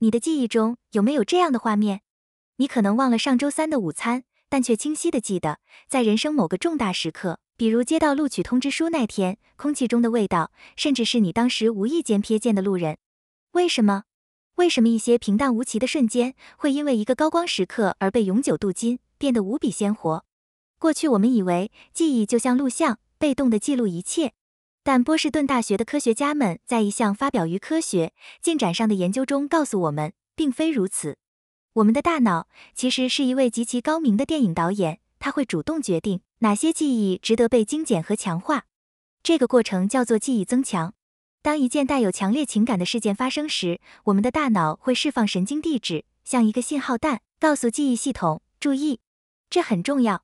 你的记忆中有没有这样的画面？你可能忘了上周三的午餐，但却清晰的记得在人生某个重大时刻，比如接到录取通知书那天，空气中的味道，甚至是你当时无意间瞥见的路人。为什么？为什么一些平淡无奇的瞬间，会因为一个高光时刻而被永久镀金，变得无比鲜活？过去我们以为记忆就像录像，被动的记录一切。但波士顿大学的科学家们在一项发表于《科学进展》上的研究中告诉我们，并非如此。我们的大脑其实是一位极其高明的电影导演，他会主动决定哪些记忆值得被精简和强化。这个过程叫做记忆增强。当一件带有强烈情感的事件发生时，我们的大脑会释放神经递质，像一个信号弹，告诉记忆系统：“注意，这很重要。”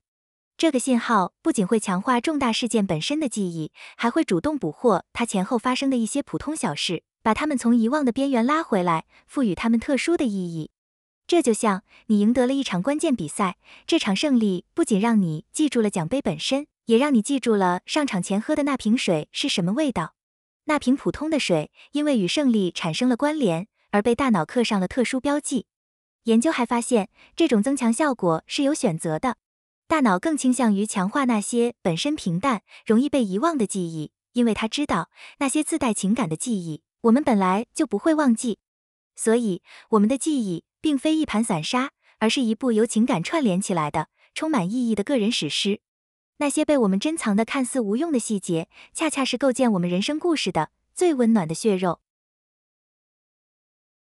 这个信号不仅会强化重大事件本身的记忆，还会主动捕获它前后发生的一些普通小事，把它们从遗忘的边缘拉回来，赋予它们特殊的意义。这就像你赢得了一场关键比赛，这场胜利不仅让你记住了奖杯本身，也让你记住了上场前喝的那瓶水是什么味道。那瓶普通的水，因为与胜利产生了关联，而被大脑刻上了特殊标记。研究还发现，这种增强效果是有选择的。大脑更倾向于强化那些本身平淡、容易被遗忘的记忆，因为他知道那些自带情感的记忆，我们本来就不会忘记。所以，我们的记忆并非一盘散沙，而是一部由情感串联起来的、充满意义的个人史诗。那些被我们珍藏的看似无用的细节，恰恰是构建我们人生故事的最温暖的血肉。